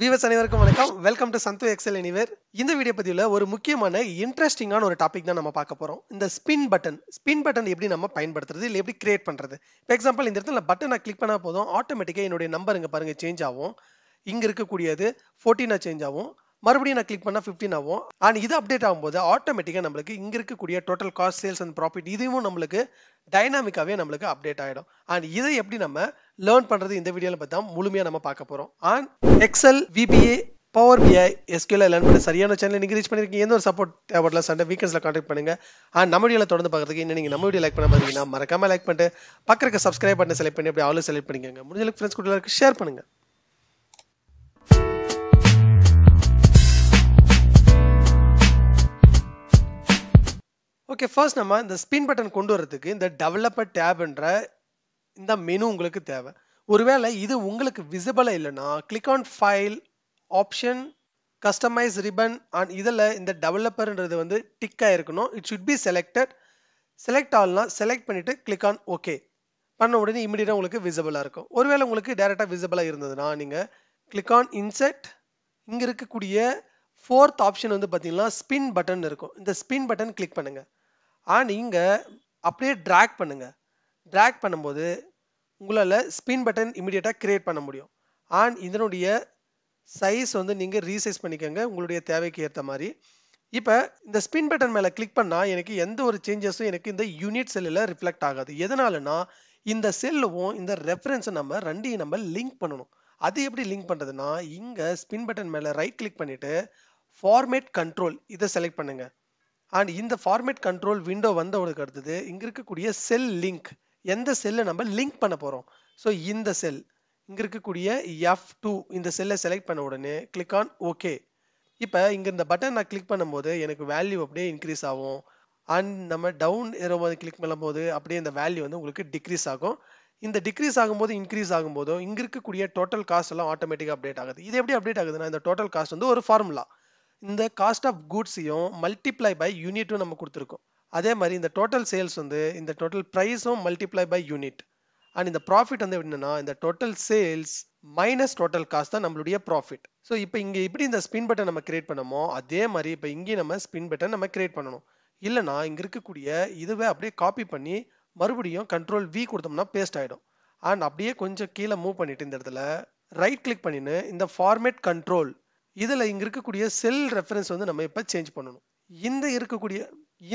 viewers அனைவருக்கும் வணக்கம் welcome to Sandhu Excel anywhere இந்த வீடியோ பதிவில் ஒரு முக்கியமான இன்ட்ரெஸ்டிங்கான ஒரு டாபிக் தான் நம்ம பார்க்க போகிறோம் இந்த ஸ்பின் பட்டன் ஸ்பின் பட்டன் எப்படி நம்ம பயன்படுத்துறது இல்லை எப்படி கிரியேட் பண்ணுறது இப்போ எக்ஸாம்பிள் இந்த இடத்துல பட்டனை கிளிக் பண்ணால் போதும் ஆட்டோமேட்டிக்காக என்னுடைய நம்பர் இங்கே பாருங்கள் சேஞ்ச் ஆகும் இங்கே இருக்கக்கூடியது ஃபோர்டீனாக சேஞ்ச் ஆகும் மறுபடியும் நான் கிளிக் பண்ணால் ஃபிஃப்டின் ஆகும் அண்ட் இது அப்டேட் ஆகும்போது ஆட்டோமேட்டிக்காக நம்மளுக்கு இங்கே இருக்கக்கூடிய total cost sales and profit இதுவும் நம்மளுக்கு டைனாமிக்காகவே நம்மளுக்கு அப்டேட் ஆகிடும் அண்ட் இதை எப்படி நம்ம லேர்ன் பண்ணுறது இந்த வீடியோவில் பார்த்தா முழுமையாக நம்ம பார்க்க போகிறோம் and Excel VBA Power BI எஸ்கியூல லேர்ன் பண்ண சரியான சேனல் நீங்கள் ரீச் பண்ணிருக்கீங்க எந்த ஒரு சப்போர்ட் தேவைப்படல சண்டை வீக்கெண்ட்ஸில் காண்டாக்ட் பண்ணுங்க அண்ட் நம்ம வீடியோவில் தொடர்ந்து பார்க்குறதுக்கு இன்னும் நீங்கள் நம்ம வீடியோ லைக் பண்ண பார்த்தீங்கன்னா மறக்காமல் லைக் பண்ணிட்டு பக்கத்துக்கு சப்ஸ்கிரைப் பண்ண செலக்ட் பண்ணி அப்படி ஆளும் செலக்ட் பண்ணிக்கோங்க முடிஞ்சளவுக்கு ஃப்ரெண்ட்ஸ் கூட ஷேர் பண்ணுங்கள் ஓகே ஃபர்ஸ்ட் நம்ம இந்த ஸ்பின் பட்டன் கொண்டு வரதுக்கு இந்த டெவலப்பர் டேப்ன்ற இந்த மெனு உங்களுக்கு தேவை ஒருவேளை இது உங்களுக்கு விசிபிளாக இல்லைன்னா click on file option customise ribbon and இதில் இந்த டெவலப்பர்ன்றது வந்து டிக்காக இருக்கணும் it should be selected select ஆல்னா செலக்ட் பண்ணிவிட்டு கிளிக் ஆன் ஓகே பண்ண உடனே இமீடியட்டாக உங்களுக்கு விசிபிளாக இருக்கும் ஒருவேளை உங்களுக்கு டேரெக்டாக விசிபிளாக இருந்ததுன்னா நீங்கள் கிளிக் ஆன் இன்செட் இங்கே இருக்கக்கூடிய ஃபோர்த் ஆப்ஷன் வந்து பார்த்தீங்கன்னா ஸ்பின் பட்டன் இருக்கும் இந்த ஸ்பின் பட்டன் கிளிக் பண்ணுங்கள் ஆனால் இங்கே அப்படியே ட்ராக் பண்ணுங்கள் ட்ராக் பண்ணும்போது உங்களால் ஸ்பின் பட்டன் இமீடியட்டாக க்ரியேட் பண்ண முடியும் ஆன் இதனுடைய சைஸ் வந்து நீங்கள் ரீசைஸ் பண்ணிக்கோங்க உங்களுடைய தேவைக்கு ஏற்ற மாதிரி இப்போ இந்த ஸ்பின் பட்டன் மேலே கிளிக் பண்ணால் எனக்கு எந்த ஒரு சேஞ்சஸும் எனக்கு இந்த யூனிட் செல்லில் ரிஃப்ளெக்ட் ஆகாது எதனாலனா இந்த செல்லுவும் இந்த ரெஃபரன்ஸை நம்ம ரெண்டையும் நம்ம லிங்க் பண்ணணும் அது எப்படி லிங்க் பண்ணுறதுனா இங்கே ஸ்பின் பட்டன் மேலே ரைட் கிளிக் பண்ணிவிட்டு ஃபார்மேட் கண்ட்ரோல் இதை செலக்ட் பண்ணுங்கள் அண்ட் இந்த ஃபார்மேட் கண்ட்ரோல் விண்டோ வந்தவனுக்கு அடுத்தது இங்கே இருக்கக்கூடிய செல் லிங்க் எந்த செல்லை நம்ம லிங்க் பண்ண போகிறோம் ஸோ இந்த செல் இங்கே இருக்கக்கூடிய எஃப் டூ இந்த செல்லை செலக்ட் பண்ண உடனே கிளிக் ஆன் ஓகே இப்போ இங்கே இந்த பட்டன் நான் கிளிக் பண்ணும்போது எனக்கு வேல்யூ அப்படியே இன்க்ரீஸ் ஆகும் அண்ட் நம்ம டவுன் ஏறும்போது கிளிக் பண்ணும்போது அப்படியே இந்த வேல்யூ வந்து உங்களுக்கு டிக்ரீஸ் ஆகும் இந்த டிக்ரீஸ் ஆகும்போது இன்க்ரீஸ் ஆகும்போதும் இங்கே இருக்கக்கூடிய டோட்டல் காஸ்ட் எல்லாம் ஆட்டோமேட்டிக்காக அப்டேட் ஆகுது இது எப்படி அப்டேட் ஆகுதுன்னா இந்த டோட்டல் காஸ்ட் வந்து ஒரு ஃபார்முலா இந்த காஸ்ட் ஆஃப் கூட்ஸையும் மல்டிப்ளை பை யூனிட்டும் நம்ம கொடுத்துருக்கோம் அதே மாதிரி இந்த டோட்டல் சேல்ஸ் வந்து இந்த டோட்டல் ப்ரைஸும் மல்டிப்ளை பை யூனிட் அண்ட் இந்த ப்ராஃபிட் வந்து என்னென்னா இந்த total sales minus total cost தான் நம்மளுடைய ப்ராஃபிட் ஸோ இப்போ இங்கே எப்படி இந்த ஸ்பின் பட்டன் நம்ம கிரியேட் பண்ணமோ அதே மாதிரி இப்போ இங்கேயும் நம்ம ஸ்பின் பட்டன் நம்ம கிரியேட் பண்ணணும் இல்லைனா இங்கே இருக்கக்கூடிய இதுவே அப்படியே காப்பி பண்ணி மறுபடியும் கண்ட்ரோல் வி கொடுத்தோம்னா பேஸ்ட் ஆகிடும் அண்ட் அப்படியே கொஞ்சம் கீழே மூவ் பண்ணிவிட்டு இந்த இடத்துல ரைட் கிளிக் பண்ணின்னு இந்த ஃபார்மேட் கண்ட்ரோல் இதில் இங்கே இருக்கக்கூடிய செல் ரெஃபரன்ஸ் வந்து நம்ம இப்போ சேஞ்ச் பண்ணணும் இந்த இருக்கக்கூடிய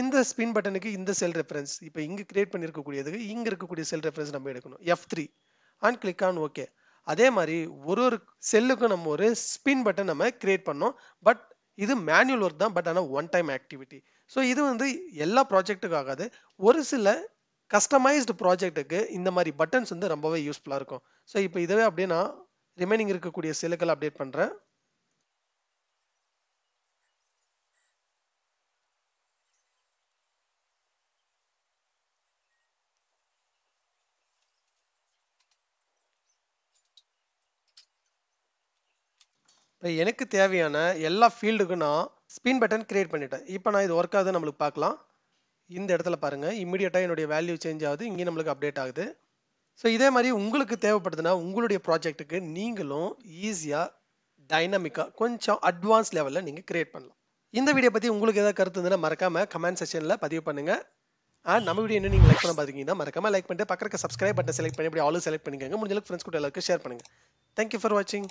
இந்த ஸ்பின் பட்டனுக்கு இந்த செல் ரெஃபரன்ஸ் இப்போ இங்கே கிரியேட் பண்ணியிருக்கக்கூடியதுக்கு இங்கே இருக்கக்கூடிய செல் ரெஃபரன்ஸ் நம்ம எடுக்கணும் F three and click on okay அதே மாதிரி ஒரு ஒரு செல்லுக்கும் நம்ம ஒரு ஸ்பின் பட்டன் நம்ம கிரியேட் பண்ணோம் பட் இது மேனுவல் ஒர்க் தான் பட் ஆனால் ஒன் டைம் ஆக்டிவிட்டி ஸோ இது வந்து எல்லா ப்ராஜெக்ட்டுக்கும் ஆகாது ஒரு சில கஸ்டமைஸ்டு ப்ராஜெக்ட்டுக்கு இந்த மாதிரி பட்டன்ஸ் வந்து ரொம்பவே யூஸ்ஃபுல்லாக இருக்கும் ஸோ இப்போ இதுவே அப்படின்னா ரிமைனிங் இருக்கக்கூடிய செல்லுக்கெல்லாம் அப்டேட் பண்ணுறேன் இப்போ எனக்கு தேவையான எல்லா ஃபீல்டுக்கும் நான் ஸ்பின் பட்டன் கிரியேட் பண்ணிட்டேன் இப்போ நான் இது ஒர்க் ஆகுது நம்மளுக்கு பார்க்கலாம் இந்த இடத்துல பாருங்கள் இம்மிடியட்டாக என்னுடைய வேல்யூ சேஞ்ச் ஆகுது இங்கே நம்மளுக்கு அப்டேட் ஆகுது ஸோ இதே மாதிரி உங்களுக்கு தேவைப்படுதுன்னா உங்களுடைய ப்ராஜெக்ட்டுக்கு நீங்களும் ஈஸியாக டைனமிக்காக கொஞ்சம் அட்வான்ஸ் லெவலில் நீங்கள் கிரியேட் பண்ணலாம் இந்த வீடியோ பற்றி உங்களுக்கு ஏதாவது கருத்து இருந்ததுன்னா மறக்காமல் கமெண்ட் செக்ஷனில் பதிவு பண்ணுங்கள் ஆ நம்ம வீடியோ என்ன நீங்கள் லைக் பண்ண பார்த்தீங்கன்னா மறக்காமல் லைக் பண்ணிட்டு பக்கத்துக்கு சப்ஸ்கிரைப் பட்டன் செலக்ட் பண்ணி அப்படி ஆளு செலக்ட் பண்ணிக்கோங்க முடிஞ்சளவுக்கு ஃப்ரெண்ட்ஸ் கூட எல்லாருக்கும் ஷேர் பண்ணுங்கள் தேங்க்யூ ஃபார் வாட்சிங்